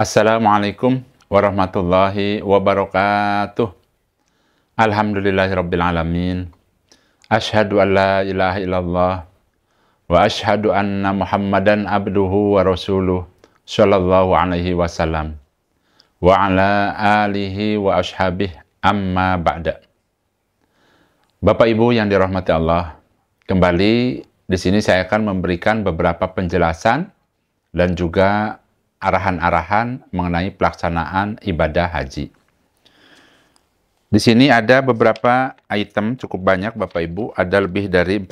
Assalamualaikum warahmatullahi wabarakatuh. rabbil alamin. Asyhadu an la ilaha illallah wa ashadu anna Muhammadan abduhu wa rasuluh sallallahu alaihi wasallam. Wa ala alihi wa ashabih amma ba'da. Bapak Ibu yang dirahmati Allah, kembali di sini saya akan memberikan beberapa penjelasan dan juga arahan-arahan mengenai pelaksanaan ibadah haji. Di sini ada beberapa item, cukup banyak Bapak Ibu, ada lebih dari 40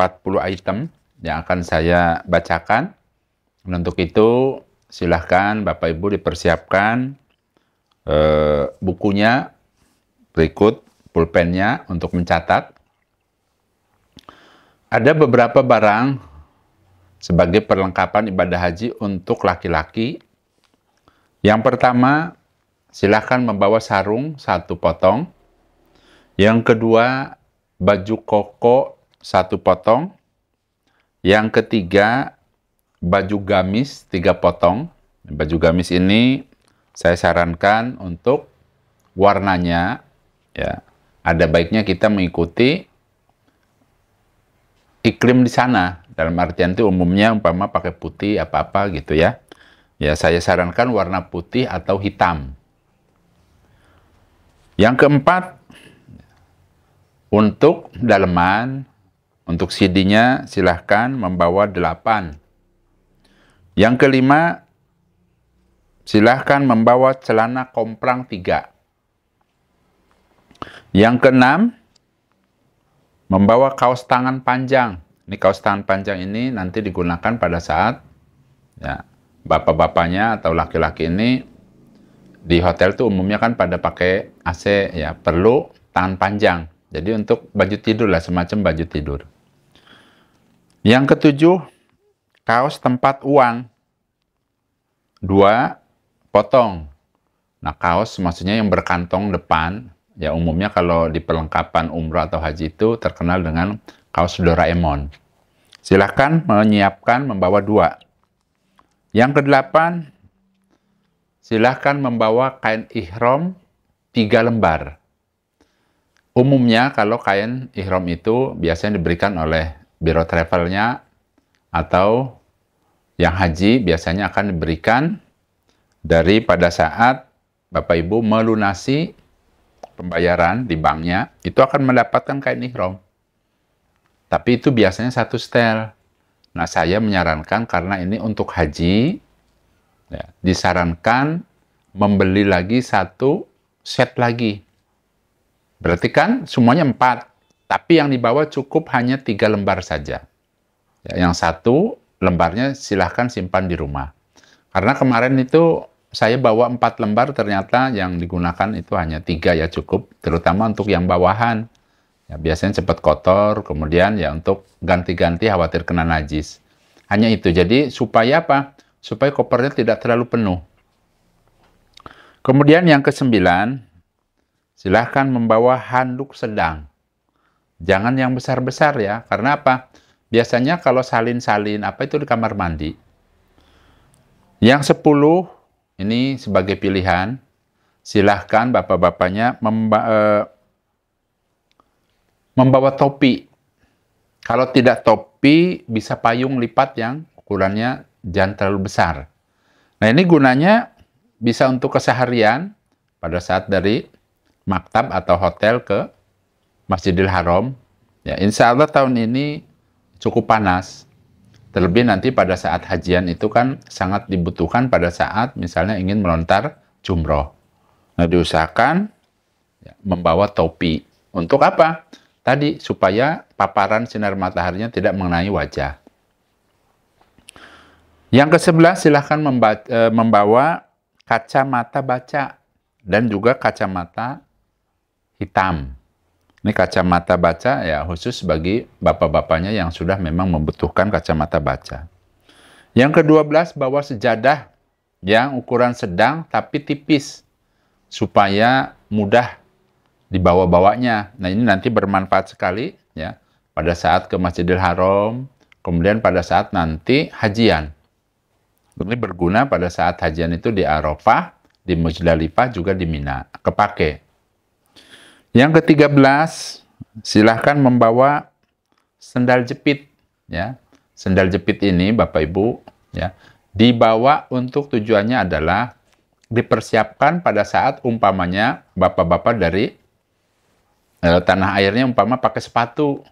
item yang akan saya bacakan. untuk itu, silahkan Bapak Ibu dipersiapkan eh, bukunya, berikut pulpennya untuk mencatat. Ada beberapa barang sebagai perlengkapan ibadah haji untuk laki-laki yang pertama, silahkan membawa sarung satu potong. Yang kedua, baju koko satu potong. Yang ketiga, baju gamis tiga potong. Baju gamis ini saya sarankan untuk warnanya ya ada baiknya kita mengikuti iklim di sana dalam artian itu umumnya umpama pakai putih apa apa gitu ya Ya, saya sarankan warna putih atau hitam. Yang keempat, untuk daleman, untuk CD-nya silahkan membawa delapan. Yang kelima, silahkan membawa celana komprang tiga. Yang keenam, membawa kaos tangan panjang. Ini kaos tangan panjang ini nanti digunakan pada saat ya, bapak-bapaknya atau laki-laki ini di hotel tuh umumnya kan pada pakai AC ya perlu tangan panjang jadi untuk baju tidur lah semacam baju tidur yang ketujuh kaos tempat uang dua potong nah kaos maksudnya yang berkantong depan ya umumnya kalau di perlengkapan umrah atau haji itu terkenal dengan kaos Doraemon silahkan menyiapkan membawa dua yang kedelapan, silahkan membawa kain ihrom tiga lembar. Umumnya kalau kain ihrom itu biasanya diberikan oleh biro travelnya atau yang haji biasanya akan diberikan dari pada saat Bapak Ibu melunasi pembayaran di banknya, itu akan mendapatkan kain ihrom. Tapi itu biasanya satu setel. Nah, saya menyarankan karena ini untuk haji, ya, disarankan membeli lagi satu set lagi. Berarti kan semuanya empat, tapi yang dibawa cukup hanya tiga lembar saja. Ya, yang satu lembarnya silahkan simpan di rumah. Karena kemarin itu saya bawa empat lembar, ternyata yang digunakan itu hanya tiga ya cukup, terutama untuk yang bawahan. Ya, biasanya cepat kotor, kemudian ya untuk ganti-ganti khawatir kena najis. Hanya itu. Jadi supaya apa? Supaya kopernya tidak terlalu penuh. Kemudian yang kesembilan, silahkan membawa handuk sedang. Jangan yang besar-besar ya. Karena apa? Biasanya kalau salin-salin, apa itu di kamar mandi. Yang sepuluh, ini sebagai pilihan, silahkan bapak-bapaknya eh, membawa topi. Kalau tidak topi, bisa payung lipat yang ukurannya jangan terlalu besar. Nah ini gunanya bisa untuk keseharian pada saat dari maktab atau hotel ke Masjidil Haram. Ya, insya Allah tahun ini cukup panas. Terlebih nanti pada saat hajian itu kan sangat dibutuhkan pada saat misalnya ingin melontar jumroh. Nah diusahakan ya, membawa topi. Untuk apa? Tadi supaya paparan sinar mataharinya tidak mengenai wajah. Yang ke-11 silahkan e, membawa kacamata baca dan juga kacamata hitam. Ini kacamata baca ya khusus bagi bapak-bapaknya yang sudah memang membutuhkan kacamata baca. Yang ke-12 bawa sejadah yang ukuran sedang tapi tipis supaya mudah di bawah bawanya Nah, ini nanti bermanfaat sekali ya pada saat ke Masjidil Haram, kemudian pada saat nanti hajian. Ini berguna pada saat hajian itu di Arafah, di Muzdalifah juga di Mina, kepake. Yang ke-13, silahkan membawa sendal jepit ya. Sendal jepit ini Bapak Ibu ya, dibawa untuk tujuannya adalah dipersiapkan pada saat umpamanya bapak-bapak dari Nah, tanah airnya umpama pakai sepatu.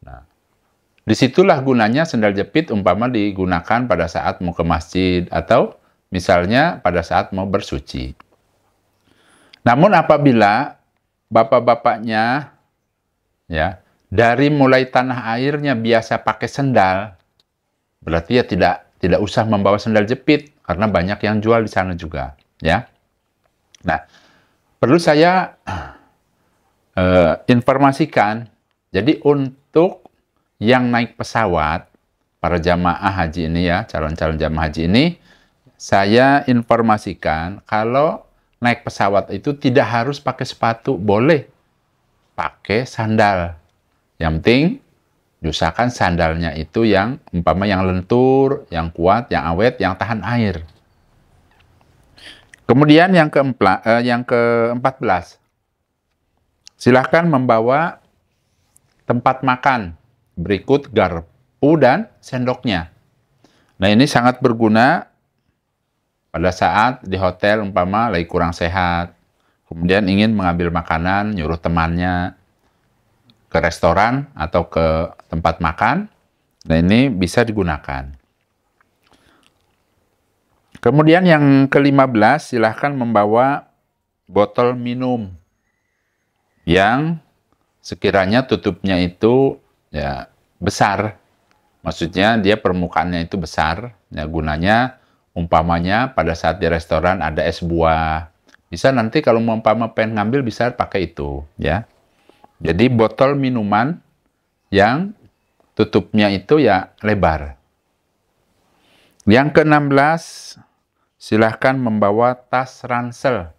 Nah, disitulah gunanya sendal jepit umpama digunakan pada saat mau ke masjid atau misalnya pada saat mau bersuci. Namun apabila bapak-bapaknya ya dari mulai tanah airnya biasa pakai sendal, berarti ya tidak tidak usah membawa sendal jepit karena banyak yang jual di sana juga, ya. Nah, perlu saya uh, informasikan. Jadi untuk yang naik pesawat, para jamaah haji ini ya, calon-calon jamaah haji ini, saya informasikan kalau naik pesawat itu tidak harus pakai sepatu, boleh pakai sandal. Yang penting usahakan sandalnya itu yang umpama yang lentur, yang kuat, yang awet, yang tahan air. Kemudian yang ke eh, yang ke-14, Silahkan membawa tempat makan. Berikut garpu dan sendoknya. Nah, ini sangat berguna pada saat di hotel umpama lagi kurang sehat. Kemudian ingin mengambil makanan, nyuruh temannya ke restoran atau ke tempat makan. Nah, ini bisa digunakan. Kemudian yang ke-15, silahkan membawa botol minum yang sekiranya tutupnya itu ya besar. Maksudnya dia permukaannya itu besar. Ya gunanya umpamanya pada saat di restoran ada es buah. Bisa nanti kalau mau umpama pengen ngambil bisa pakai itu ya. Jadi botol minuman yang tutupnya itu ya lebar. Yang ke-16 silahkan membawa tas ransel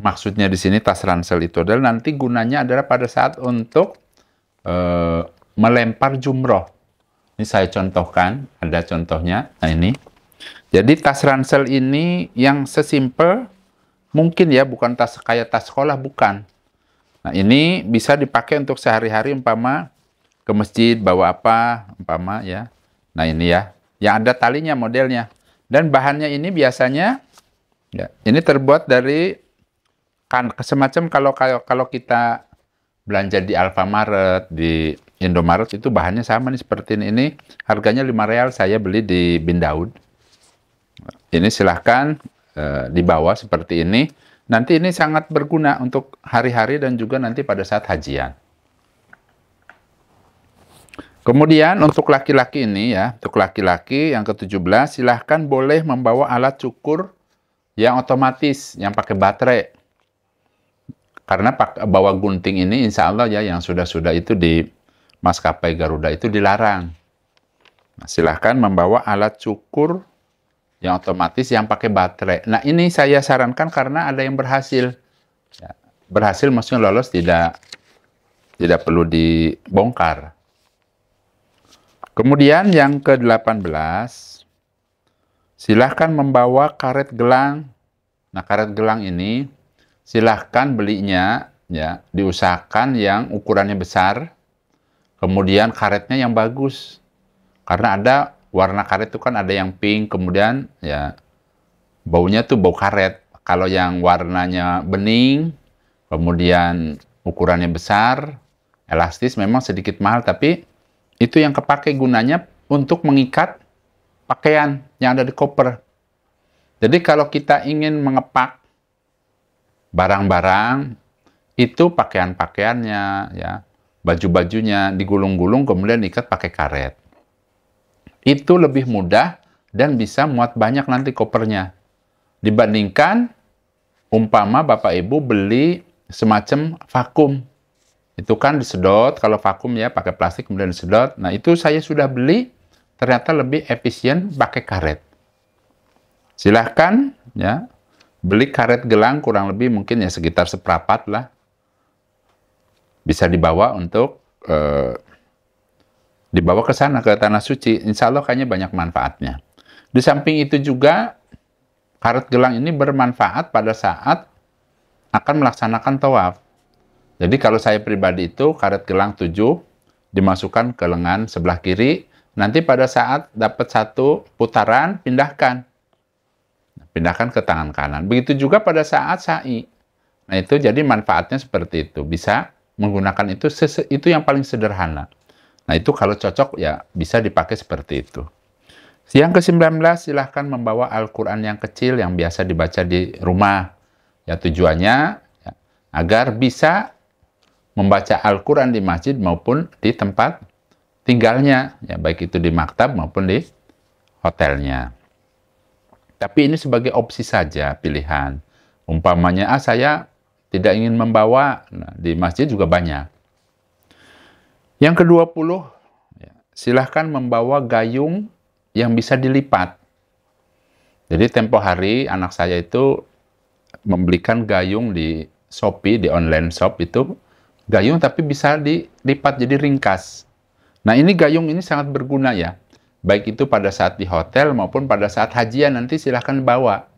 maksudnya di sini tas ransel itu adalah nanti gunanya adalah pada saat untuk e, melempar jumroh. Ini saya contohkan, ada contohnya. Nah ini. Jadi tas ransel ini yang sesimpel mungkin ya, bukan tas kayak tas sekolah, bukan. Nah ini bisa dipakai untuk sehari-hari umpama ke masjid bawa apa umpama ya. Nah ini ya, yang ada talinya modelnya. Dan bahannya ini biasanya ya, ini terbuat dari kan semacam kalau kalau kalau kita belanja di Alfamart, di Indomaret itu bahannya sama nih seperti ini. ini harganya 5 real saya beli di Bindaud Ini silahkan e, dibawa seperti ini. Nanti ini sangat berguna untuk hari-hari dan juga nanti pada saat hajian. Kemudian untuk laki-laki ini ya, untuk laki-laki yang ke-17 silahkan boleh membawa alat cukur yang otomatis, yang pakai baterai. Karena pak, bawa gunting ini insya Allah ya yang sudah-sudah itu di maskapai Garuda itu dilarang. Nah, silahkan membawa alat cukur yang otomatis yang pakai baterai. Nah ini saya sarankan karena ada yang berhasil. Ya, berhasil maksudnya lolos tidak tidak perlu dibongkar. Kemudian yang ke-18, silahkan membawa karet gelang. Nah karet gelang ini silahkan belinya ya diusahakan yang ukurannya besar kemudian karetnya yang bagus karena ada warna karet itu kan ada yang pink kemudian ya baunya tuh bau karet kalau yang warnanya bening kemudian ukurannya besar elastis memang sedikit mahal tapi itu yang kepake gunanya untuk mengikat pakaian yang ada di koper jadi kalau kita ingin mengepak barang-barang itu pakaian-pakaiannya ya, baju-bajunya digulung-gulung kemudian diikat pakai karet. Itu lebih mudah dan bisa muat banyak nanti kopernya. Dibandingkan umpama Bapak Ibu beli semacam vakum. Itu kan disedot, kalau vakum ya pakai plastik kemudian disedot. Nah itu saya sudah beli, ternyata lebih efisien pakai karet. Silahkan ya beli karet gelang kurang lebih mungkin ya sekitar seperapat lah. Bisa dibawa untuk eh, dibawa ke sana ke tanah suci. Insya Allah kayaknya banyak manfaatnya. Di samping itu juga karet gelang ini bermanfaat pada saat akan melaksanakan tawaf. Jadi kalau saya pribadi itu karet gelang 7 dimasukkan ke lengan sebelah kiri, nanti pada saat dapat satu putaran pindahkan pindahkan ke tangan kanan. Begitu juga pada saat sa'i. Nah, itu jadi manfaatnya seperti itu. Bisa menggunakan itu itu yang paling sederhana. Nah, itu kalau cocok ya bisa dipakai seperti itu. Yang ke-19, silahkan membawa Al-Quran yang kecil yang biasa dibaca di rumah. Ya, tujuannya ya, agar bisa membaca Al-Quran di masjid maupun di tempat tinggalnya. Ya, baik itu di maktab maupun di hotelnya. Tapi ini sebagai opsi saja, pilihan. Umpamanya, ah saya tidak ingin membawa, nah, di masjid juga banyak. Yang ke-20, ya, silahkan membawa gayung yang bisa dilipat. Jadi tempo hari anak saya itu membelikan gayung di Shopee, di online shop itu gayung tapi bisa dilipat jadi ringkas. Nah ini gayung ini sangat berguna ya baik itu pada saat di hotel maupun pada saat hajian nanti silahkan bawa.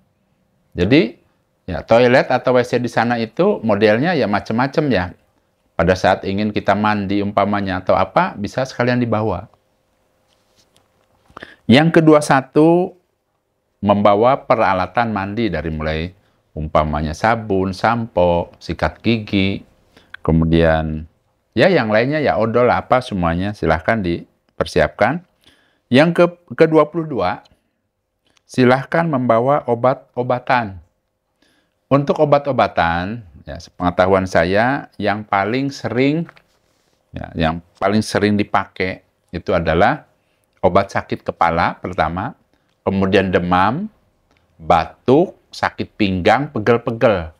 Jadi ya toilet atau WC di sana itu modelnya ya macam-macam ya. Pada saat ingin kita mandi umpamanya atau apa bisa sekalian dibawa. Yang kedua satu membawa peralatan mandi dari mulai umpamanya sabun, sampo, sikat gigi, kemudian ya yang lainnya ya odol apa semuanya silahkan dipersiapkan. Yang ke, ke-22, silahkan membawa obat-obatan. Untuk obat-obatan, ya, pengetahuan saya yang paling sering ya, yang paling sering dipakai itu adalah obat sakit kepala pertama, kemudian demam, batuk, sakit pinggang, pegel-pegel.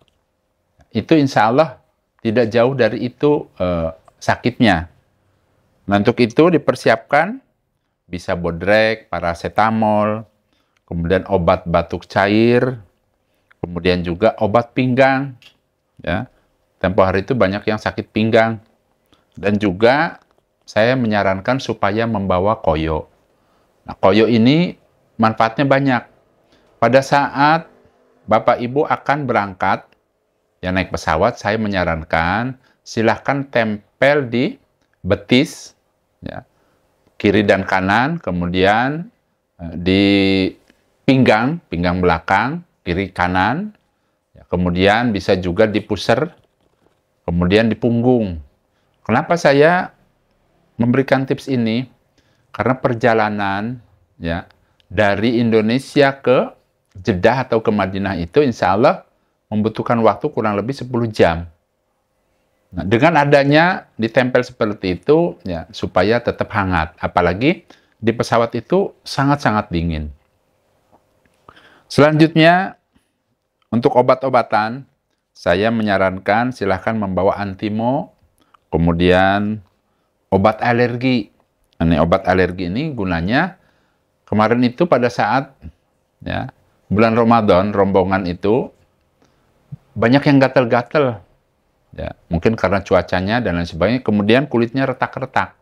Itu insya Allah tidak jauh dari itu eh, sakitnya. Nah, untuk itu dipersiapkan bisa bodrek, paracetamol, kemudian obat batuk cair, kemudian juga obat pinggang. Ya, tempo hari itu banyak yang sakit pinggang. Dan juga saya menyarankan supaya membawa koyo. Nah, koyo ini manfaatnya banyak. Pada saat Bapak Ibu akan berangkat, ya naik pesawat, saya menyarankan silahkan tempel di betis, ya, kiri dan kanan, kemudian eh, di pinggang, pinggang belakang, kiri kanan, ya, kemudian bisa juga di pusar, kemudian di punggung. Kenapa saya memberikan tips ini? Karena perjalanan ya dari Indonesia ke Jeddah atau ke Madinah itu insya Allah membutuhkan waktu kurang lebih 10 jam. Nah, dengan adanya ditempel seperti itu, ya, supaya tetap hangat. Apalagi di pesawat itu sangat-sangat dingin. Selanjutnya, untuk obat-obatan, saya menyarankan silahkan membawa antimo, kemudian obat alergi. Nah, ini obat alergi ini gunanya kemarin itu pada saat ya, bulan Ramadan rombongan itu banyak yang gatal-gatal ya, mungkin karena cuacanya dan lain sebagainya. Kemudian kulitnya retak-retak.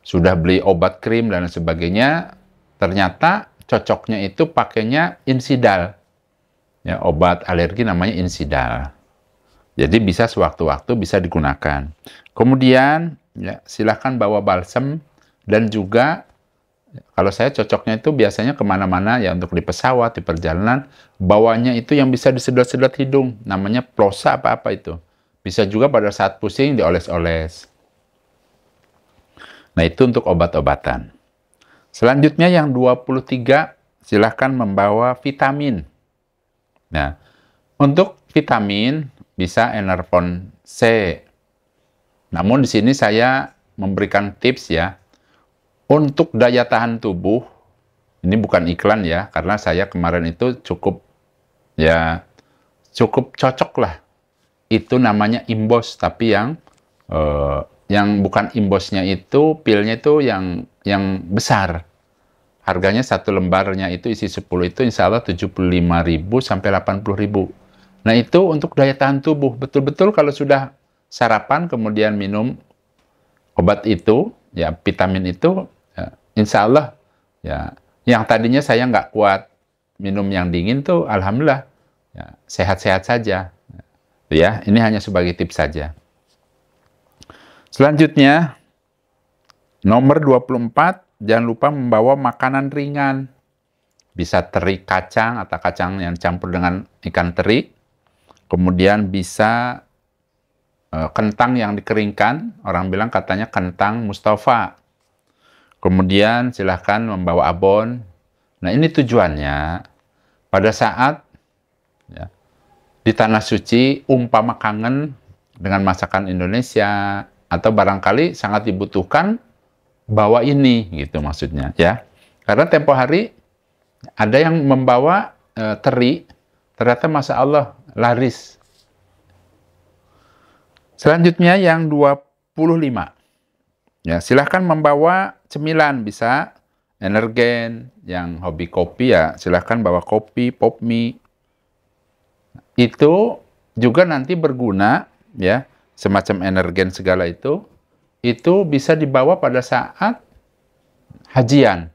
Sudah beli obat krim dan lain sebagainya, ternyata cocoknya itu pakainya insidal. Ya, obat alergi namanya insidal. Jadi bisa sewaktu-waktu bisa digunakan. Kemudian ya, silahkan bawa balsem dan juga ya, kalau saya cocoknya itu biasanya kemana-mana ya untuk di pesawat, di perjalanan, bawanya itu yang bisa disedot-sedot hidung, namanya plosa apa-apa itu. Bisa juga pada saat pusing dioles-oles. Nah, itu untuk obat-obatan. Selanjutnya yang 23, silahkan membawa vitamin. Nah, untuk vitamin bisa Enerpon C. Namun di sini saya memberikan tips ya, untuk daya tahan tubuh, ini bukan iklan ya, karena saya kemarin itu cukup ya cukup cocok lah itu namanya imbos tapi yang uh, yang bukan imbosnya itu pilnya itu yang yang besar harganya satu lembarnya itu isi 10 itu insya Allah 75.000 sampai 80.000 nah itu untuk daya tahan tubuh betul-betul kalau sudah sarapan kemudian minum obat itu ya vitamin itu ya, insya Allah ya yang tadinya saya nggak kuat minum yang dingin tuh alhamdulillah ya, sehat-sehat ya, saja Gitu ya, ini hanya sebagai tips saja. Selanjutnya, nomor 24, jangan lupa membawa makanan ringan. Bisa teri kacang atau kacang yang campur dengan ikan teri. Kemudian bisa eh, kentang yang dikeringkan. Orang bilang katanya kentang Mustafa. Kemudian silahkan membawa abon. Nah ini tujuannya pada saat di tanah suci umpama kangen dengan masakan Indonesia atau barangkali sangat dibutuhkan bawa ini gitu maksudnya ya. Karena tempo hari ada yang membawa e, teri ternyata masa Allah laris. Selanjutnya yang 25. Ya, silahkan membawa cemilan bisa energen, yang hobi kopi ya silahkan bawa kopi, pop mie, itu juga nanti berguna ya semacam energen segala itu itu bisa dibawa pada saat hajian.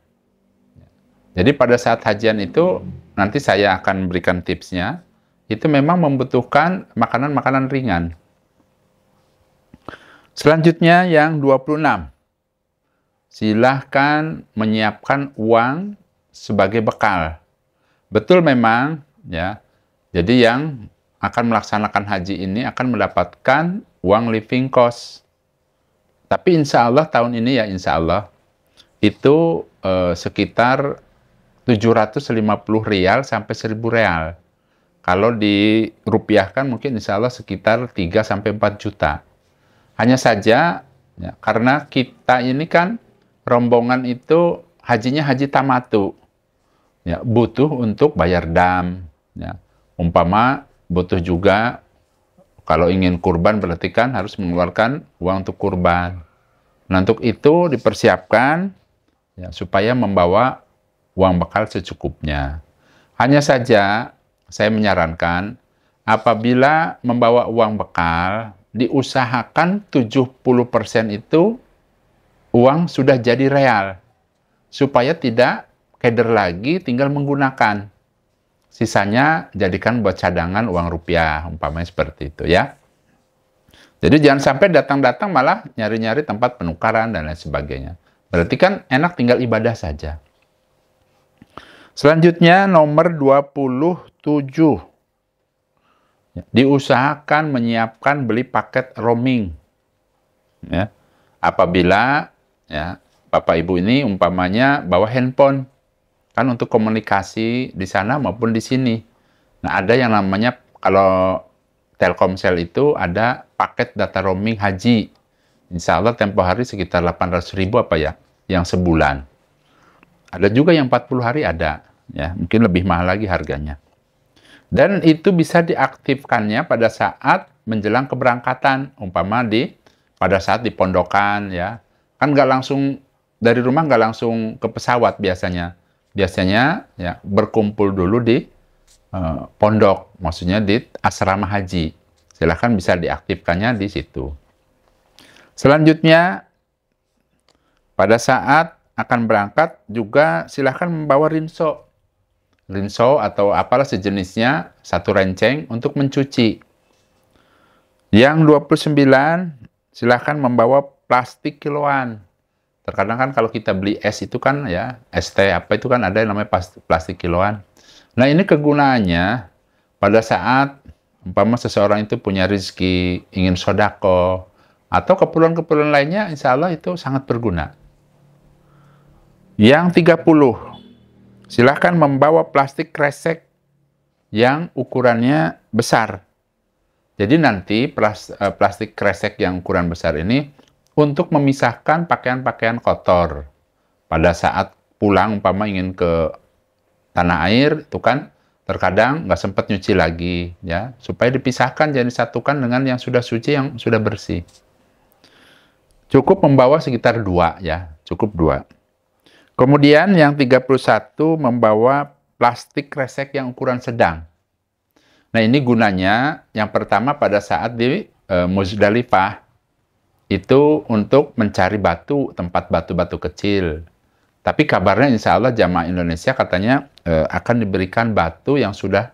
Jadi pada saat hajian itu nanti saya akan berikan tipsnya. Itu memang membutuhkan makanan-makanan ringan. Selanjutnya yang 26. Silahkan menyiapkan uang sebagai bekal. Betul memang ya jadi yang akan melaksanakan haji ini akan mendapatkan uang living cost. Tapi insya Allah tahun ini ya insya Allah itu eh, sekitar 750 rial sampai 1000 rial. Kalau dirupiahkan mungkin insya Allah sekitar 3 sampai 4 juta. Hanya saja ya, karena kita ini kan rombongan itu hajinya haji tamatu. Ya, butuh untuk bayar dam. Ya. Umpama butuh juga kalau ingin kurban berarti kan harus mengeluarkan uang untuk kurban. Nah untuk itu dipersiapkan ya, supaya membawa uang bekal secukupnya. Hanya saja saya menyarankan apabila membawa uang bekal diusahakan 70% itu uang sudah jadi real supaya tidak keder lagi tinggal menggunakan sisanya jadikan buat cadangan uang rupiah, umpamanya seperti itu ya. Jadi jangan sampai datang-datang malah nyari-nyari tempat penukaran dan lain sebagainya. Berarti kan enak tinggal ibadah saja. Selanjutnya nomor 27. Diusahakan menyiapkan beli paket roaming. Ya. Apabila ya, Bapak Ibu ini umpamanya bawa handphone kan untuk komunikasi di sana maupun di sini. Nah, ada yang namanya kalau Telkomsel itu ada paket data roaming haji. Insya Allah tempo hari sekitar 800 ribu apa ya, yang sebulan. Ada juga yang 40 hari ada, ya mungkin lebih mahal lagi harganya. Dan itu bisa diaktifkannya pada saat menjelang keberangkatan, umpama di pada saat di pondokan ya. Kan nggak langsung dari rumah nggak langsung ke pesawat biasanya biasanya ya berkumpul dulu di eh, pondok, maksudnya di asrama haji. Silahkan bisa diaktifkannya di situ. Selanjutnya, pada saat akan berangkat juga silahkan membawa rinso. Rinso atau apalah sejenisnya, satu renceng untuk mencuci. Yang 29, silahkan membawa plastik kiloan Terkadang kan kalau kita beli es itu kan ya, es teh apa itu kan ada yang namanya plastik, plastik kiloan. Nah ini kegunaannya pada saat umpama seseorang itu punya rezeki, ingin sodako, atau keperluan-keperluan lainnya, insya Allah itu sangat berguna. Yang 30, silahkan membawa plastik kresek yang ukurannya besar. Jadi nanti eh, plastik kresek yang ukuran besar ini untuk memisahkan pakaian-pakaian kotor. Pada saat pulang umpama ingin ke tanah air itu kan terkadang nggak sempat nyuci lagi ya supaya dipisahkan jadi satukan dengan yang sudah suci yang sudah bersih cukup membawa sekitar dua ya cukup dua kemudian yang 31 membawa plastik resek yang ukuran sedang nah ini gunanya yang pertama pada saat di e, Muzdalifah itu untuk mencari batu, tempat batu-batu kecil. Tapi kabarnya insya Allah jamaah Indonesia katanya eh, akan diberikan batu yang sudah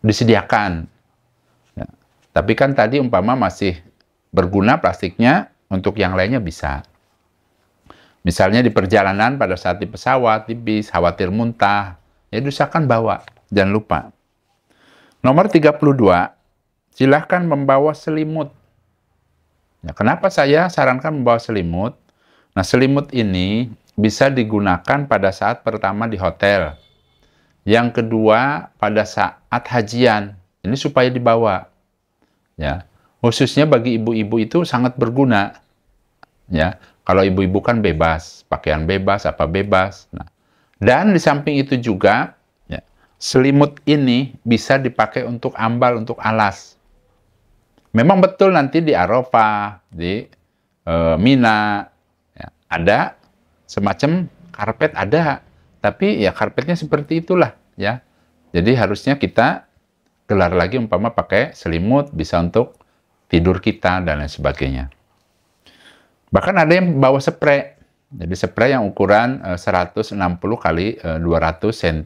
disediakan. Ya. Tapi kan tadi umpama masih berguna plastiknya, untuk yang lainnya bisa. Misalnya di perjalanan pada saat di pesawat, di bis, khawatir muntah, ya diusahakan bawa, jangan lupa. Nomor 32, silahkan membawa selimut Ya, kenapa saya sarankan membawa selimut? Nah, selimut ini bisa digunakan pada saat pertama di hotel. Yang kedua, pada saat hajian. Ini supaya dibawa. Ya. Khususnya bagi ibu-ibu itu sangat berguna. Ya. Kalau ibu-ibu kan bebas, pakaian bebas, apa bebas. Nah, dan di samping itu juga ya, selimut ini bisa dipakai untuk ambal, untuk alas. Memang betul nanti di Arafah, di e, Mina ya, ada semacam karpet ada, tapi ya karpetnya seperti itulah ya. Jadi harusnya kita gelar lagi umpama pakai selimut bisa untuk tidur kita dan lain sebagainya. Bahkan ada yang bawa spray. Jadi spray yang ukuran 160 e, kali 200 e, cm.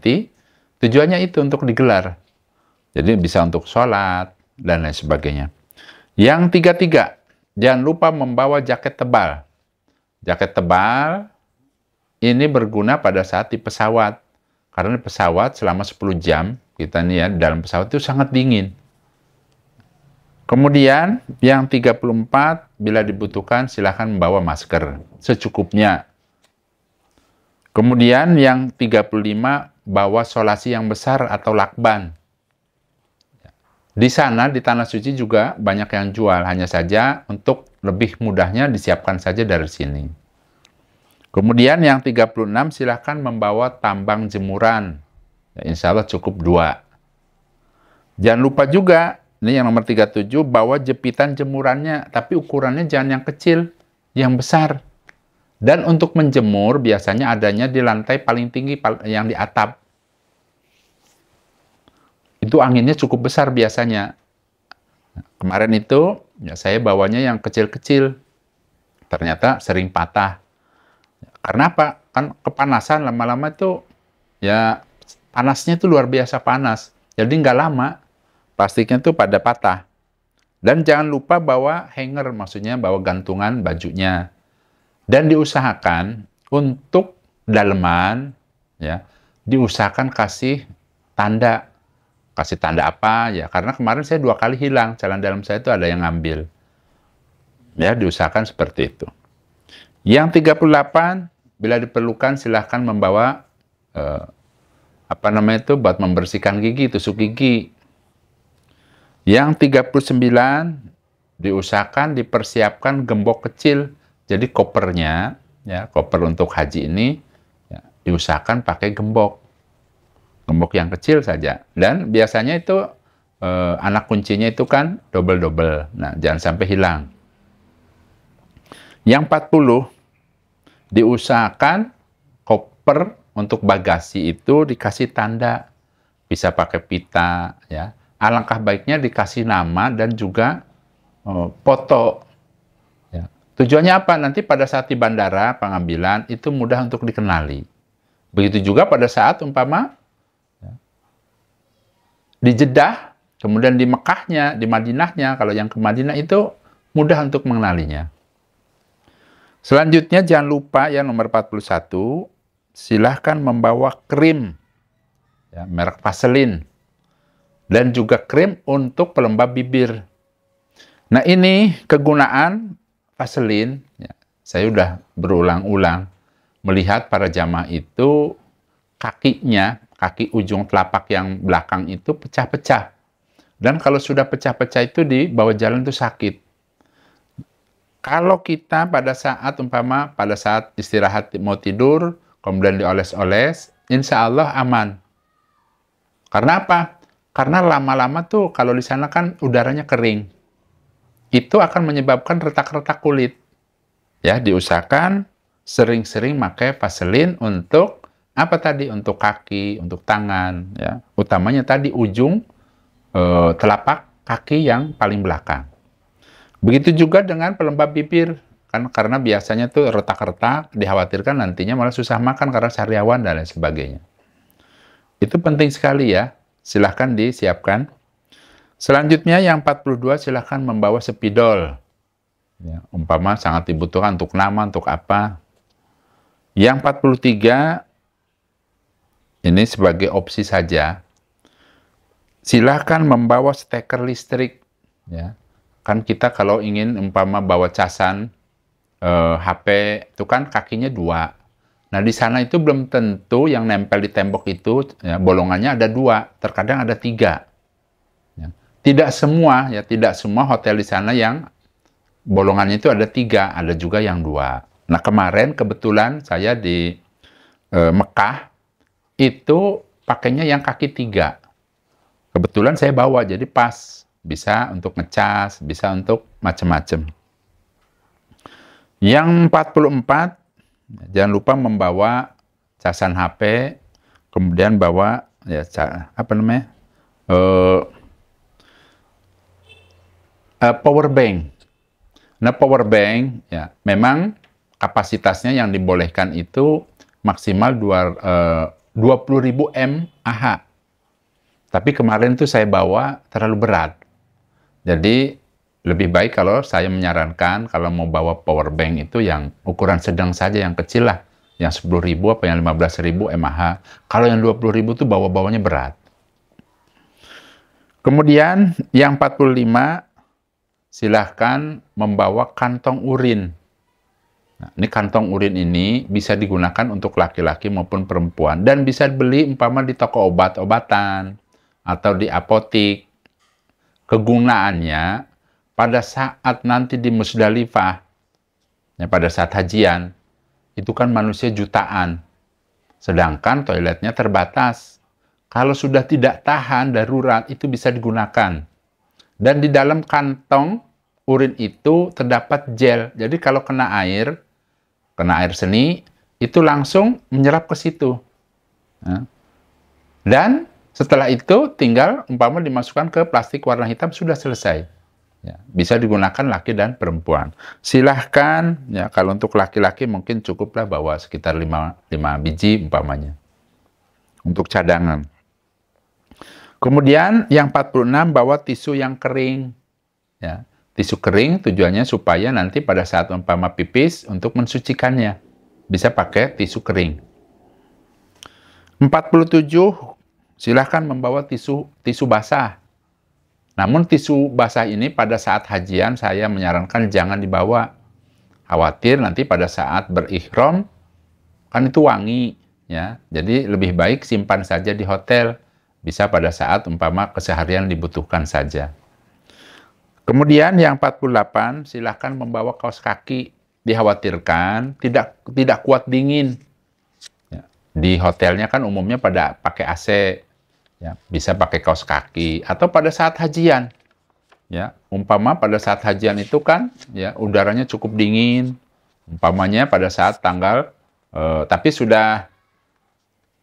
Tujuannya itu untuk digelar. Jadi bisa untuk sholat dan lain sebagainya. Yang tiga-tiga, jangan lupa membawa jaket tebal. Jaket tebal ini berguna pada saat di pesawat. Karena pesawat selama 10 jam, kita nih ya, dalam pesawat itu sangat dingin. Kemudian yang 34, bila dibutuhkan silahkan membawa masker secukupnya. Kemudian yang 35, bawa solasi yang besar atau lakban di sana, di Tanah Suci juga banyak yang jual, hanya saja untuk lebih mudahnya disiapkan saja dari sini. Kemudian yang 36, silahkan membawa tambang jemuran. Ya, insya Allah cukup dua. Jangan lupa juga, ini yang nomor 37, bawa jepitan jemurannya, tapi ukurannya jangan yang kecil, yang besar. Dan untuk menjemur, biasanya adanya di lantai paling tinggi yang di atap itu anginnya cukup besar biasanya. Kemarin itu ya saya bawanya yang kecil-kecil. Ternyata sering patah. Karena apa? Kan kepanasan lama-lama itu ya panasnya itu luar biasa panas. Jadi nggak lama plastiknya itu pada patah. Dan jangan lupa bawa hanger, maksudnya bawa gantungan bajunya. Dan diusahakan untuk daleman, ya, diusahakan kasih tanda kasih tanda apa ya karena kemarin saya dua kali hilang jalan dalam saya itu ada yang ngambil ya diusahakan seperti itu yang 38 bila diperlukan silahkan membawa eh, apa namanya itu buat membersihkan gigi tusuk gigi yang 39 diusahakan dipersiapkan gembok kecil jadi kopernya ya koper untuk haji ini ya, diusahakan pakai gembok Gembok yang kecil saja. Dan biasanya itu eh, anak kuncinya itu kan double-double. Nah, jangan sampai hilang. Yang 40 diusahakan koper untuk bagasi itu dikasih tanda bisa pakai pita ya. Alangkah baiknya dikasih nama dan juga eh, foto ya. Tujuannya apa? Nanti pada saat di bandara pengambilan itu mudah untuk dikenali. Begitu juga pada saat umpama di Jeddah, kemudian di Mekahnya, di Madinahnya, kalau yang ke Madinah itu mudah untuk mengenalinya. Selanjutnya jangan lupa yang nomor 41, silahkan membawa krim ya, merek Vaseline dan juga krim untuk pelembab bibir. Nah ini kegunaan Vaseline, ya, saya sudah berulang-ulang melihat para jamaah itu kakinya kaki ujung telapak yang belakang itu pecah-pecah. Dan kalau sudah pecah-pecah itu di bawah jalan itu sakit. Kalau kita pada saat umpama pada saat istirahat mau tidur, kemudian dioles-oles, insya Allah aman. Karena apa? Karena lama-lama tuh kalau di sana kan udaranya kering. Itu akan menyebabkan retak-retak kulit. Ya, diusahakan sering-sering pakai vaselin untuk apa tadi untuk kaki, untuk tangan, ya. Utamanya tadi ujung e, telapak kaki yang paling belakang. Begitu juga dengan pelembab bibir, kan karena biasanya tuh retak-retak dikhawatirkan nantinya malah susah makan karena sariawan dan lain sebagainya. Itu penting sekali ya. Silahkan disiapkan. Selanjutnya yang 42 silahkan membawa spidol. Ya, umpama sangat dibutuhkan untuk nama, untuk apa. Yang 43 ini sebagai opsi saja. Silahkan membawa steker listrik. Ya. Kan kita kalau ingin umpama bawa casan, eh, HP, itu kan kakinya dua. Nah, di sana itu belum tentu yang nempel di tembok itu, ya, bolongannya ada dua, terkadang ada tiga. Ya. Tidak semua, ya tidak semua hotel di sana yang bolongannya itu ada tiga, ada juga yang dua. Nah, kemarin kebetulan saya di e, Mekah, itu pakainya yang kaki tiga. Kebetulan saya bawa, jadi pas. Bisa untuk ngecas, bisa untuk macam-macam. Yang 44, jangan lupa membawa casan HP, kemudian bawa ya apa namanya uh, uh, power bank. Nah power bank ya memang kapasitasnya yang dibolehkan itu maksimal dua, uh, 20.000 ribu mAh, Tapi kemarin tuh saya bawa terlalu berat. Jadi lebih baik kalau saya menyarankan kalau mau bawa power bank itu yang ukuran sedang saja yang kecil lah yang sepuluh ribu apa yang belas ribu mAh kalau yang puluh ribu tuh bawa-bawanya berat kemudian yang 45 silahkan membawa kantong urin Nah, ini kantong urin ini bisa digunakan untuk laki-laki maupun perempuan dan bisa beli umpama di toko obat-obatan atau di apotik. Kegunaannya pada saat nanti di Musdalifah, ya pada saat hajian, itu kan manusia jutaan. Sedangkan toiletnya terbatas. Kalau sudah tidak tahan darurat, itu bisa digunakan. Dan di dalam kantong urin itu terdapat gel. Jadi kalau kena air, kena air seni, itu langsung menyerap ke situ. Nah. Dan setelah itu tinggal umpama dimasukkan ke plastik warna hitam sudah selesai. Ya, bisa digunakan laki dan perempuan. Silahkan, ya, kalau untuk laki-laki mungkin cukuplah bawa sekitar 5, 5 biji umpamanya. Untuk cadangan. Kemudian yang 46 bawa tisu yang kering. Ya. Tisu kering tujuannya supaya nanti pada saat umpama pipis untuk mensucikannya. Bisa pakai tisu kering. 47. Silahkan membawa tisu tisu basah. Namun tisu basah ini pada saat hajian saya menyarankan jangan dibawa. Khawatir nanti pada saat berikhram kan itu wangi ya. Jadi lebih baik simpan saja di hotel. Bisa pada saat umpama keseharian dibutuhkan saja. Kemudian yang 48, silahkan membawa kaos kaki dikhawatirkan tidak tidak kuat dingin. Ya. Di hotelnya kan umumnya pada pakai AC, ya, bisa pakai kaos kaki atau pada saat hajian. Ya, umpama pada saat hajian itu kan ya udaranya cukup dingin. Umpamanya pada saat tanggal eh, tapi sudah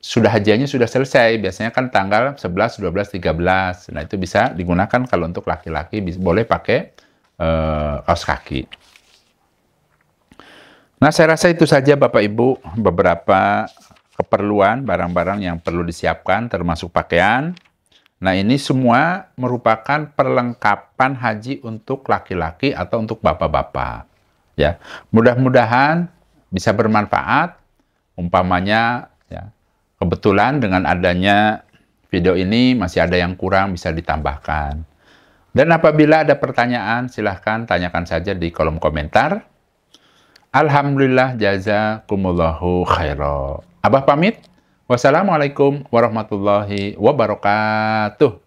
sudah hajiannya sudah selesai. Biasanya kan tanggal 11, 12, 13. Nah, itu bisa digunakan kalau untuk laki-laki boleh pakai uh, kaos kaki. Nah, saya rasa itu saja Bapak Ibu beberapa keperluan barang-barang yang perlu disiapkan termasuk pakaian. Nah, ini semua merupakan perlengkapan haji untuk laki-laki atau untuk bapak-bapak. Ya. Mudah-mudahan bisa bermanfaat umpamanya Kebetulan dengan adanya video ini masih ada yang kurang bisa ditambahkan. Dan apabila ada pertanyaan silahkan tanyakan saja di kolom komentar. Alhamdulillah jazakumullahu khairo. Abah pamit. Wassalamualaikum warahmatullahi wabarakatuh.